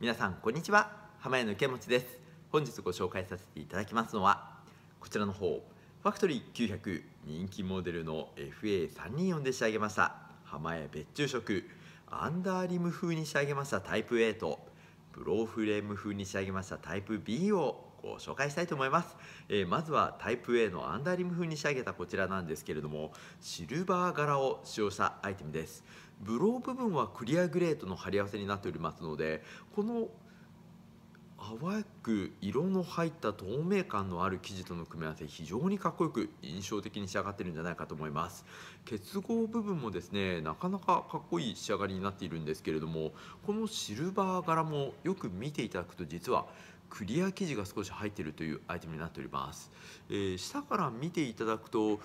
皆さんこんにちは浜屋の池持です本日ご紹介させていただきますのはこちらの方ファクトリー900人気モデルの FA324 で仕上げました浜屋別注色アンダーリム風に仕上げましたタイプ8とブローフレーム風に仕上げましたタイプ B をご紹介したいと思います、えー、まずはタイプ A のアンダーリム風に仕上げたこちらなんですけれどもシルバー柄を使用したアイテムですブロー部分はクリアグレーとの貼り合わせになっておりますのでこの淡く色の入った透明感のある生地との組み合わせ非常にかっこよく印象的に仕上がってるんじゃないかと思います結合部分もですねなかなかかっこいい仕上がりになっているんですけれどもこのシルバー柄もよく見ていただくと実はクリア生地が少し入っているというアイテムになっております、えー、下から見ていただくと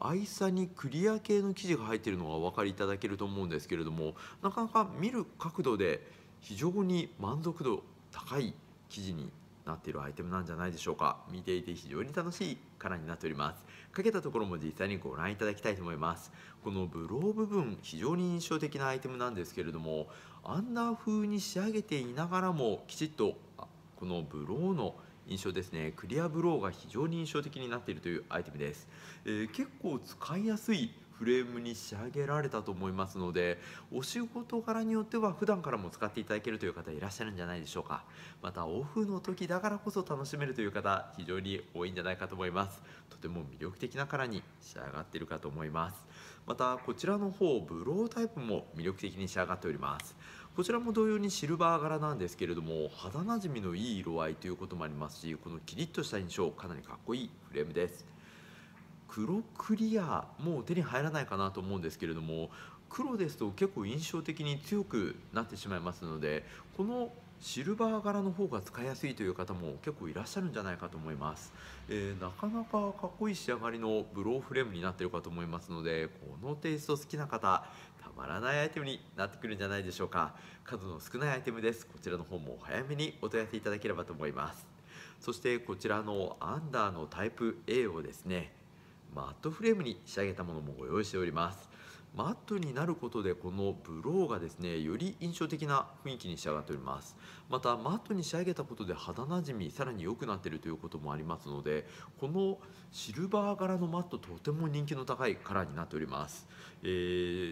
愛さにクリア系の生地が入っているのがお分かりいただけると思うんですけれどもなかなか見る角度で非常に満足度高い記事になっているアイテムなんじゃないでしょうか見ていて非常に楽しいからになっておりますかけたところも実際にご覧いただきたいと思いますこのブロー部分非常に印象的なアイテムなんですけれどもあんな風に仕上げていながらもきちっとこのブローの印象ですねクリアブローが非常に印象的になっているというアイテムです、えー、結構使いやすいフレームに仕上げられたと思いますのでお仕事柄によっては普段からも使っていただけるという方いらっしゃるんじゃないでしょうかまたオフの時だからこそ楽しめるという方非常に多いんじゃないかと思いますとても魅力的なカラーに仕上がっているかと思いますまたこちらの方ブロータイプも魅力的に仕上がっておりますこちらも同様にシルバー柄なんですけれども肌なじみのいい色合いということもありますしこのキリッとした印象かなりかっこいいフレームです黒クリアもう手に入らないかなと思うんですけれども黒ですと結構印象的に強くなってしまいますのでこのシルバー柄の方が使いやすいという方も結構いらっしゃるんじゃないかと思います、えー、なかなかかっこいい仕上がりのブローフレームになってるかと思いますのでこのテイスト好きな方たまらないアイテムになってくるんじゃないでしょうか数の少ないアイテムですこちらの方も早めにお問い合わせいただければと思いますそしてこちらのアンダーのタイプ A をですねマットフレームに仕上げたものもご用意しておりますマットになることでこのブローがですねより印象的な雰囲気に仕上がっておりますまたマットに仕上げたことで肌なじみさらに良くなっているということもありますのでこのシルバー柄のマットとても人気の高いカラーになっております、え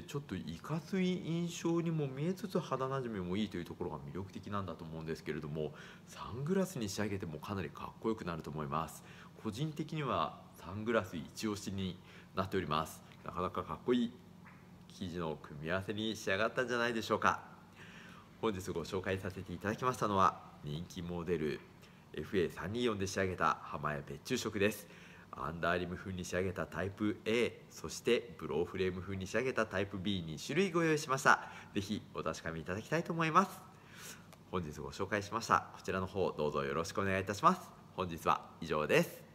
ー、ちょっといかつい印象にも見えつつ肌なじみもいいというところが魅力的なんだと思うんですけれどもサングラスに仕上げてもかなりかっこよくなると思います個人的にはサングラス一押しになっておりますなかなかかっこいい生地の組み合わせに仕上がったんじゃないでしょうか本日ご紹介させていただきましたのは人気モデル FA324 で仕上げた浜屋別注色ですアンダーリム風に仕上げたタイプ A そしてブローフレーム風に仕上げたタイプ B2 種類ご用意しました是非お確かめいただきたいと思います本日ご紹介しましたこちらの方どうぞよろしくお願いいたします本日は以上です